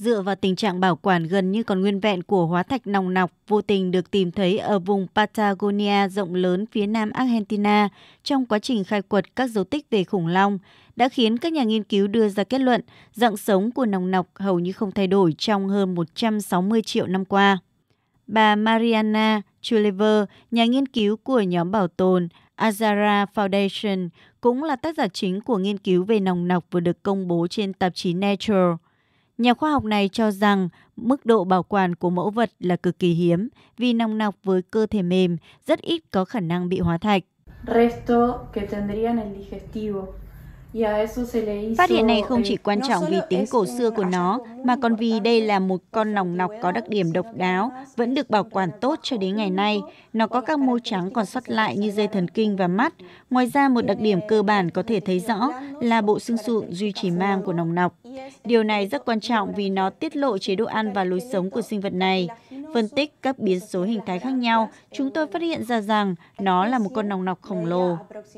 dựa vào tình trạng bảo quản gần như còn nguyên vẹn của hóa thạch nòng nọc vô tình được tìm thấy ở vùng Patagonia rộng lớn phía nam Argentina trong quá trình khai quật các dấu tích về khủng long đã khiến các nhà nghiên cứu đưa ra kết luận dạng sống của nòng nọc hầu như không thay đổi trong hơn 160 triệu năm qua. Bà Mariana Chulever, nhà nghiên cứu của nhóm bảo tồn Azara Foundation, cũng là tác giả chính của nghiên cứu về nòng nọc vừa được công bố trên tạp chí Nature – Nhà khoa học này cho rằng mức độ bảo quản của mẫu vật là cực kỳ hiếm vì nòng nọc với cơ thể mềm rất ít có khả năng bị hóa thạch. Phát hiện này không chỉ eh, quan trọng vì tính cổ xưa của nó, mà còn vì đây là một con nòng nọc có đặc điểm độc đáo, vẫn được bảo quản tốt cho đến ngày nay. Nó có các mô trắng còn sót lại như dây thần kinh và mắt. Ngoài ra, một đặc điểm cơ bản có thể thấy rõ là bộ xương sụn duy trì mang của nòng nọc. Điều này rất quan trọng vì nó tiết lộ chế độ ăn và lối sống của sinh vật này. Phân tích các biến số hình thái khác nhau, chúng tôi phát hiện ra rằng nó là một con nòng nọc khổng lồ.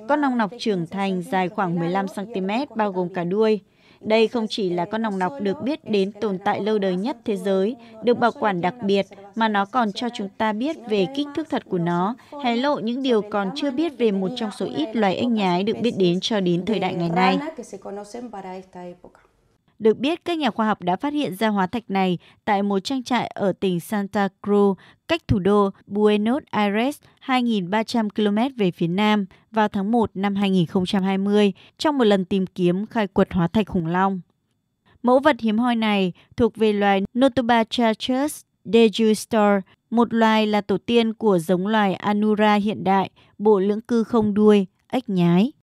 Con nòng nọc trưởng thành dài khoảng 15cm bao gồm cả đuôi. Đây không chỉ là con nòng nọc được biết đến tồn tại lâu đời nhất thế giới, được bảo quản đặc biệt, mà nó còn cho chúng ta biết về kích thước thật của nó, hé lộ những điều còn chưa biết về một trong số ít loài ếch nhái được biết đến cho đến thời đại ngày nay. Được biết, các nhà khoa học đã phát hiện ra hóa thạch này tại một trang trại ở tỉnh Santa Cruz, cách thủ đô Buenos Aires 2.300 km về phía nam vào tháng 1 năm 2020 trong một lần tìm kiếm khai quật hóa thạch khủng long. Mẫu vật hiếm hoi này thuộc về loài Notoba charchus dejustor, một loài là tổ tiên của giống loài Anura hiện đại, bộ lưỡng cư không đuôi, ếch nhái.